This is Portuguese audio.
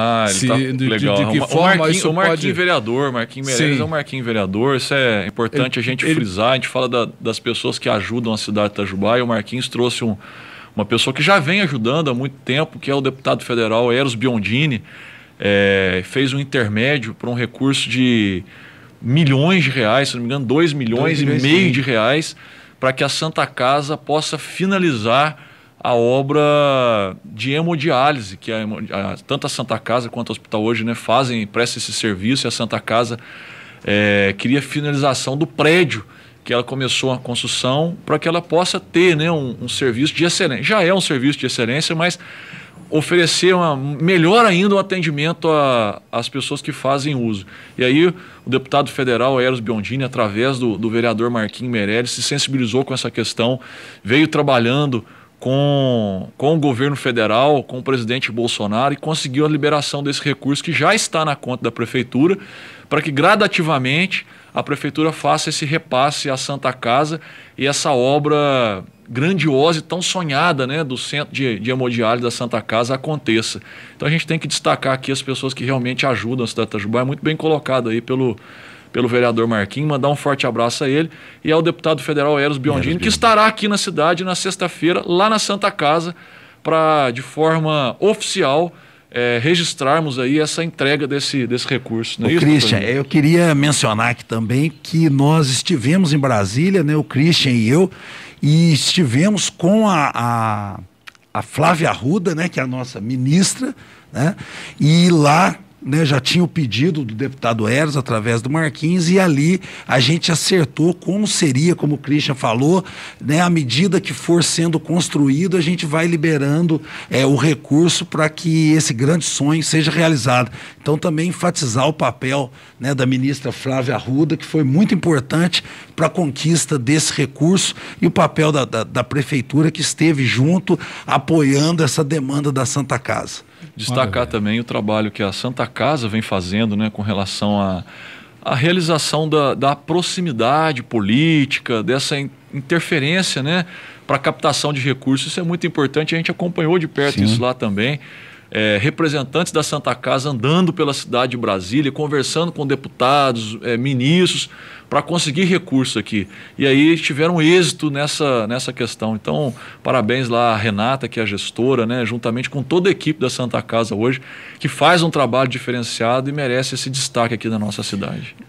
Ah, ele se, tá de, legal. De, de que o forma isso o Marquinhos pode... vereador, Marquinhos Meirelles é um Marquinhos vereador, isso é importante ele, a gente ele... frisar, a gente fala da, das pessoas que ajudam a cidade de Itajubá e o Marquinhos trouxe um, uma pessoa que já vem ajudando há muito tempo, que é o deputado federal Eros Biondini, é, fez um intermédio para um recurso de milhões de reais, se não me engano, 2 milhões, dois milhões e meio de reais, para que a Santa Casa possa finalizar a obra de hemodiálise, que a, a, tanto a Santa Casa quanto o hospital hoje né, fazem, prestam esse serviço, e a Santa Casa é, queria finalização do prédio que ela começou a construção para que ela possa ter né, um, um, serviço de excelência. Já é um serviço de excelência, mas oferecer uma, melhor ainda o um atendimento às pessoas que fazem uso. E aí o deputado federal Eros Biondini, através do, do vereador Marquinhos Meirelles, se sensibilizou com essa questão, veio trabalhando com, com o governo federal, com o presidente Bolsonaro e conseguiu a liberação desse recurso que já está na conta da prefeitura, para que gradativamente a prefeitura faça esse repasse à Santa Casa e essa obra grandiosa e tão sonhada né, do centro de, de hemodiálise da Santa Casa aconteça. Então a gente tem que destacar aqui as pessoas que realmente ajudam a cidade de Itajubá, é muito bem colocado aí pelo pelo vereador Marquinhos, mandar um forte abraço a ele e ao deputado federal Eros Biondini, Eros que estará aqui na cidade na sexta-feira, lá na Santa Casa, para de forma oficial. É, registrarmos aí essa entrega desse, desse recurso. Não é o isso, Christian, eu queria mencionar aqui também que nós estivemos em Brasília, né, o Christian e eu, e estivemos com a, a, a Flávia Arruda, né, que é a nossa ministra, né, e lá né, já tinha o pedido do deputado Eros através do Marquinhos, e ali a gente acertou como seria, como o Christian falou, né, à medida que for sendo construído, a gente vai liberando é, o recurso para que esse grande sonho seja realizado. Então, também enfatizar o papel né, da ministra Flávia Arruda, que foi muito importante para a conquista desse recurso, e o papel da, da, da prefeitura que esteve junto apoiando essa demanda da Santa Casa. Destacar Maravilha. também o trabalho que a Santa casa vem fazendo né, com relação à a, a, realização da, da proximidade política, dessa interferência né, para captação de recursos. Isso é muito importante, a gente acompanhou de perto Sim. isso lá também é, representantes da Santa Casa andando pela cidade de Brasília, conversando com deputados, é, ministros, para conseguir recurso aqui. E aí tiveram êxito nessa, nessa questão. Então, parabéns lá à Renata, que é a gestora, né, juntamente com toda a equipe da Santa Casa hoje, que faz um trabalho diferenciado e merece esse destaque aqui da nossa cidade.